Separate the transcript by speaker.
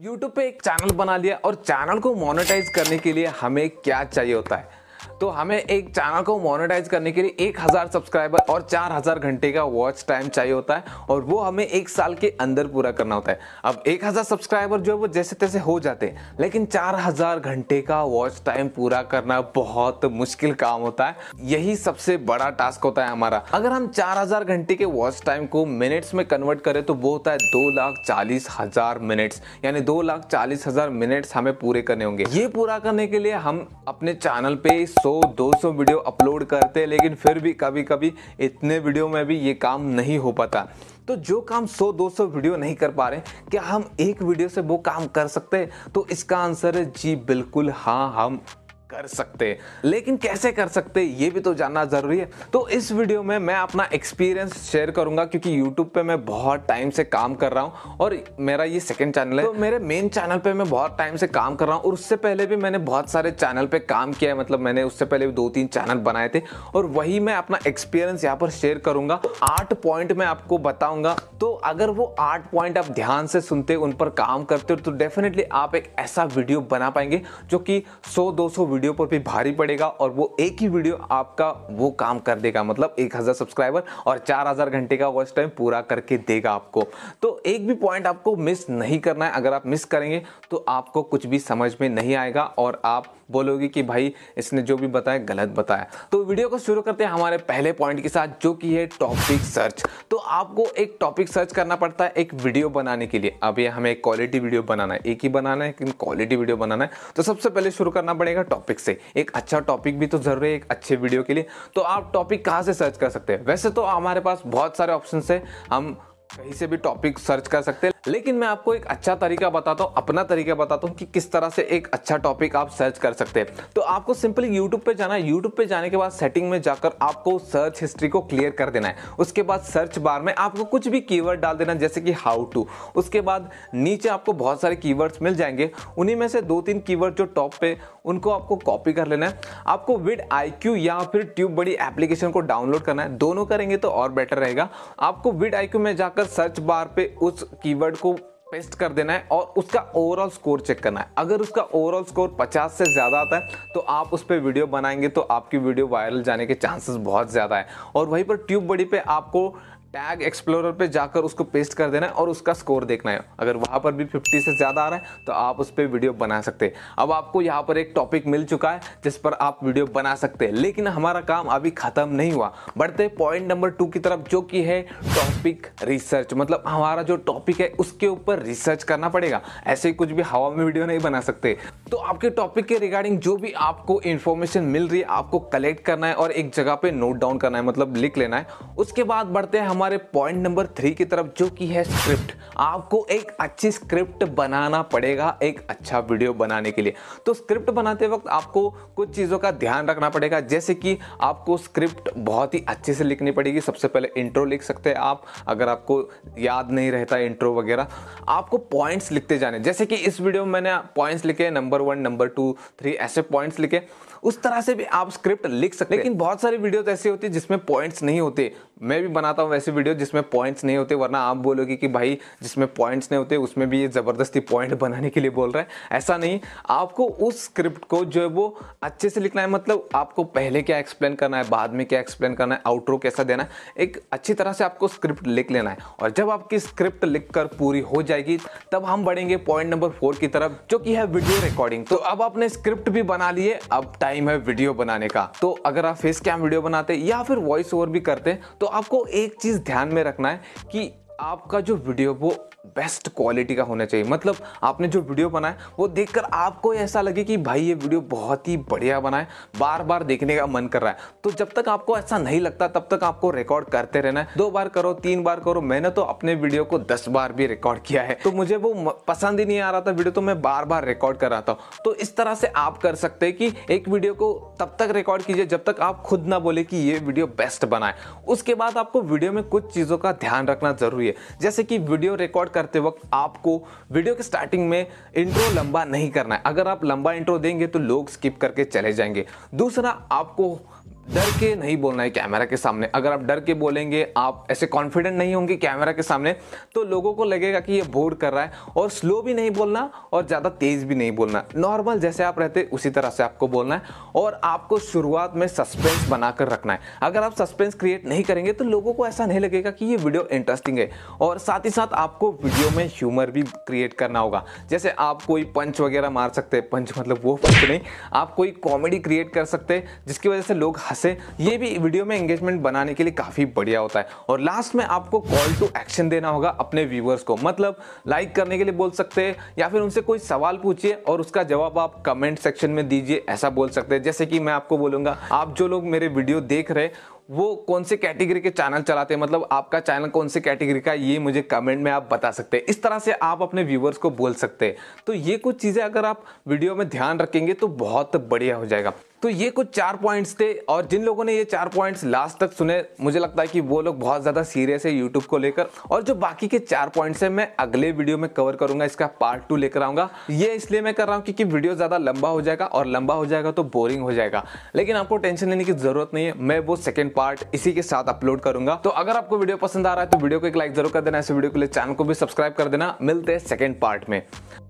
Speaker 1: YouTube पे एक channel बना लिया और चैनल को मोनेटाइज करने के लिए हमें क्या चाहिए होता है तो हमें एक चैनल को मोनेटाइज करने के लिए एक हज़ार सब्सक्राइबर और चार हज़ार घंटे का वॉच टाइम चाहिए होता है और वो हमें एक साल के अंदर पूरा करना होता है अब एक हज़ार सब्सक्राइबर जो है वो जैसे तैसे हो जाते हैं लेकिन चार हज़ार घंटे का वॉच टाइम पूरा करना बहुत मुश्किल काम होता है यही सबसे बड़ा टास्क होता है हमारा अगर हम चार घंटे के वॉच टाइम को मिनट्स में कन्वर्ट करें तो वो होता है दो मिनट्स यानी दो मिनट्स हमें पूरे करने होंगे ये पूरा करने के लिए हम अपने चैनल पे 100-200 वीडियो अपलोड करते हैं लेकिन फिर भी कभी कभी इतने वीडियो में भी ये काम नहीं हो पाता तो जो काम 100-200 वीडियो नहीं कर पा रहे क्या हम एक वीडियो से वो काम कर सकते हैं तो इसका आंसर है जी बिल्कुल हाँ हम कर सकते हैं लेकिन कैसे कर सकते हैं ये भी तो जानना ज़रूरी है तो इस वीडियो में मैं अपना एक्सपीरियंस शेयर करूंगा क्योंकि यूट्यूब पे मैं बहुत टाइम से काम कर रहा हूँ और मेरा ये सेकेंड चैनल है तो मेरे मेन चैनल पे मैं बहुत टाइम से काम कर रहा हूँ और उससे पहले भी मैंने बहुत सारे चैनल पर काम किया है मतलब मैंने उससे पहले भी दो तीन चैनल बनाए थे और वही मैं अपना एक्सपीरियंस यहाँ पर शेयर करूंगा आठ पॉइंट मैं आपको बताऊंगा तो अगर वो आठ पॉइंट आप ध्यान से सुनते उन पर काम करते हो तो डेफिनेटली आप एक ऐसा वीडियो बना पाएंगे जो कि सौ दो सौ वीडियो पर भी भारी पड़ेगा और वो एक ही वीडियो आपका वो काम कर देगा मतलब एक हज़ार सब्सक्राइबर और चार हज़ार घंटे का वॉच टाइम पूरा करके देगा आपको तो एक भी पॉइंट आपको मिस नहीं करना है अगर आप मिस करेंगे तो आपको कुछ भी समझ में नहीं आएगा और आप बोलोगे कि भाई इसने जो भी बताया गलत बताया तो वीडियो को शुरू करते हैं हमारे पहले पॉइंट के साथ जो कि है टॉपिक सर्च तो आपको एक टॉपिक सर्च करना पड़ता है एक वीडियो बनाने के लिए अब ये हमें एक क्वालिटी वीडियो बनाना है एक ही बनाना है लेकिन क्वालिटी वीडियो बनाना है तो सबसे पहले शुरू करना पड़ेगा टॉपिक से एक अच्छा टॉपिक भी तो जरूरी है एक अच्छे वीडियो के लिए तो आप टॉपिक कहाँ से सर्च कर सकते हैं वैसे तो हमारे पास बहुत सारे ऑप्शन है हम कहीं से भी टॉपिक सर्च कर सकते हैं लेकिन मैं आपको एक अच्छा तरीका बताता हूँ अपना तरीका बताता हूँ कि किस तरह से एक अच्छा टॉपिक आप सर्च कर सकते हैं तो आपको सिंपली यूट्यूब पे जाना है यूट्यूब पे जाने के बाद सेटिंग में जाकर आपको सर्च हिस्ट्री को क्लियर कर देना है उसके बाद सर्च बार में आपको कुछ भी कीवर्ड डाल देना जैसे कि हाउ टू उसके बाद नीचे आपको बहुत सारे कीवर्ड्स मिल जाएंगे उन्हीं में से दो तीन कीवर्ड जो टॉप पे उनको आपको कॉपी कर लेना है आपको विड आई या फिर ट्यूब बड़ी एप्लीकेशन को डाउनलोड करना है दोनों करेंगे तो और बेटर रहेगा आपको विड आई में जाकर जाकर सर्च बार पे उस कीवर्ड को पेस्ट कर देना है और उसका ओवरऑल स्कोर चेक करना है अगर उसका ओवरऑल स्कोर 50 से ज़्यादा आता है तो आप उस पर वीडियो बनाएंगे तो आपकी वीडियो वायरल जाने के चांसेस बहुत ज़्यादा है और वहीं पर ट्यूब बड़ी पे आपको टैग एक्सप्लोरर पे जाकर उसको पेस्ट कर देना है और उसका स्कोर देखना है अगर वहाँ पर भी 50 से ज़्यादा आ रहा है तो आप उस पर वीडियो बना सकते हैं अब आपको यहाँ पर एक टॉपिक मिल चुका है जिस पर आप वीडियो बना सकते हैं लेकिन हमारा काम अभी ख़त्म नहीं हुआ बढ़ते पॉइंट नंबर टू की तरफ जो कि है टॉपिक रिसर्च मतलब हमारा जो टॉपिक है उसके ऊपर रिसर्च करना पड़ेगा ऐसे कुछ भी हवा में वीडियो नहीं बना सकते तो आपके टॉपिक के रिगार्डिंग जो भी आपको इन्फॉर्मेशन मिल रही है आपको कलेक्ट करना है और एक जगह पे नोट डाउन करना है मतलब लिख लेना है उसके बाद बढ़ते हैं हम हमारे पॉइंट नंबर थ्री की तरफ जो कि है स्क्रिप्ट आपको एक अच्छी स्क्रिप्ट बनाना पड़ेगा एक अच्छा वीडियो बनाने के लिए तो स्क्रिप्ट बनाते वक्त आपको कुछ चीज़ों का ध्यान रखना पड़ेगा जैसे कि आपको स्क्रिप्ट बहुत ही अच्छे से लिखनी पड़ेगी सबसे पहले इंट्रो लिख सकते हैं आप अगर आपको याद नहीं रहता इंट्रो वगैरह आपको पॉइंट्स लिखते जाने जैसे कि इस वीडियो में मैंने पॉइंट्स लिखे number one number two three ऐसे पॉइंट्स लिखे उस तरह से भी आप स्क्रिप्ट लिख सकते लेकिन बहुत सारी वीडियोज ऐसी होती है जिसमें पॉइंट्स नहीं होते मैं भी बनाता हूँ वैसे वीडियो जिसमें पॉइंट्स नहीं होते वरना आप बोलोगे कि भाई जिसमें पॉइंट्स नहीं होते उसमें भी ये ज़बरदस्ती पॉइंट बनाने के लिए बोल रहा है ऐसा नहीं आपको उस स्क्रिप्ट को जो है वो अच्छे से लिखना है मतलब आपको पहले क्या एक्सप्लेन करना है बाद में क्या एक्सप्लेन करना है आउटरो कैसा देना है एक अच्छी तरह से आपको स्क्रिप्ट लिख लेना है और जब आपकी स्क्रिप्ट लिख कर पूरी हो जाएगी तब हम बढ़ेंगे पॉइंट नंबर फोर की तरफ जो कि है वीडियो रिकॉर्डिंग तो अब आपने स्क्रिप्ट भी बना लिए अब टाइम है वीडियो बनाने का तो अगर आप फेस कैम वीडियो बनाते या फिर वॉइस ओवर भी करते तो आपको एक चीज़ ध्यान में रखना है कि आपका जो वीडियो वो बेस्ट क्वालिटी का होना चाहिए मतलब आपने जो वीडियो बनाया वो देखकर आपको ऐसा लगे कि भाई ये वीडियो बहुत ही बढ़िया बनाए बार बार देखने का मन कर रहा है तो जब तक आपको ऐसा नहीं लगता तब तक आपको रिकॉर्ड करते रहना है दो बार करो तीन बार करो मैंने तो अपने वीडियो को दस बार भी रिकॉर्ड किया है तो मुझे वो पसंद ही नहीं आ रहा था वीडियो तो मैं बार बार रिकॉर्ड कर रहा था तो इस तरह से आप कर सकते हैं कि एक वीडियो को तब तक रिकॉर्ड कीजिए जब तक आप खुद ना बोले कि ये वीडियो बेस्ट बनाए उसके बाद आपको वीडियो में कुछ चीज़ों का ध्यान रखना जरूरी है जैसे कि वीडियो रिकॉर्ड करते वक्त आपको वीडियो के स्टार्टिंग में इंट्रो लंबा नहीं करना है अगर आप लंबा इंट्रो देंगे तो लोग स्किप करके चले जाएंगे दूसरा आपको डर के नहीं बोलना है कैमरा के सामने अगर आप डर के बोलेंगे आप ऐसे कॉन्फिडेंट नहीं होंगे कैमरा के सामने तो लोगों को लगेगा कि ये बोर कर रहा है और स्लो भी नहीं बोलना और ज़्यादा तेज़ भी नहीं बोलना नॉर्मल जैसे आप रहते उसी तरह से आपको बोलना है और आपको शुरुआत में सस्पेंस बनाकर रखना है अगर आप सस्पेंस क्रिएट नहीं करेंगे तो लोगों को ऐसा नहीं लगेगा कि ये वीडियो इंटरेस्टिंग है और साथ ही साथ आपको वीडियो में ह्यूमर भी क्रिएट करना होगा जैसे आप कोई पंच वगैरह मार सकते हैं पंच मतलब वो पंच नहीं आप कोई कॉमेडी क्रिएट कर सकते जिसकी वजह से लोग हंसे ये भी वीडियो में एंगेजमेंट बनाने के लिए काफ़ी बढ़िया होता है और लास्ट में आपको कॉल टू एक्शन देना होगा अपने व्यूवर्स को मतलब लाइक करने के लिए बोल सकते हैं या फिर उनसे कोई सवाल पूछिए और उसका जवाब आप कमेंट सेक्शन में दीजिए ऐसा बोल सकते हैं जैसे कि मैं आपको बोलूँगा आप जो लोग मेरे वीडियो देख रहे वो कौन से कैटेगरी के चैनल चलाते हैं मतलब आपका चैनल कौन से कैटेगरी का ये मुझे कमेंट में आप बता सकते हैं इस तरह से आप अपने व्यूवर्स को बोल सकते हैं तो ये कुछ चीज़ें अगर आप वीडियो में ध्यान रखेंगे तो बहुत बढ़िया हो जाएगा तो ये कुछ चार पॉइंट्स थे और जिन लोगों ने ये चार पॉइंट्स लास्ट तक सुने मुझे लगता है कि वो लोग बहुत ज़्यादा सीरियस है यूट्यूब को लेकर और जो बाकी के चार पॉइंट्स हैं मैं अगले वीडियो में कवर करूंगा इसका पार्ट टू लेकर आऊंगा ये इसलिए मैं कर रहा हूँ क्योंकि वीडियो ज़्यादा लंबा हो जाएगा और लंबा हो जाएगा तो बोरिंग हो जाएगा लेकिन आपको टेंशन लेने की जरूरत नहीं है मैं वो सेकंड पार्ट इसी के साथ अपलोड करूंगा तो अगर आपको वीडियो पसंद आ रहा है तो वीडियो को एक लाइक जरूर कर देना ऐसे वीडियो के लिए चैनल को भी सब्सक्राइब कर देना मिलते हैं सेकेंड पार्ट में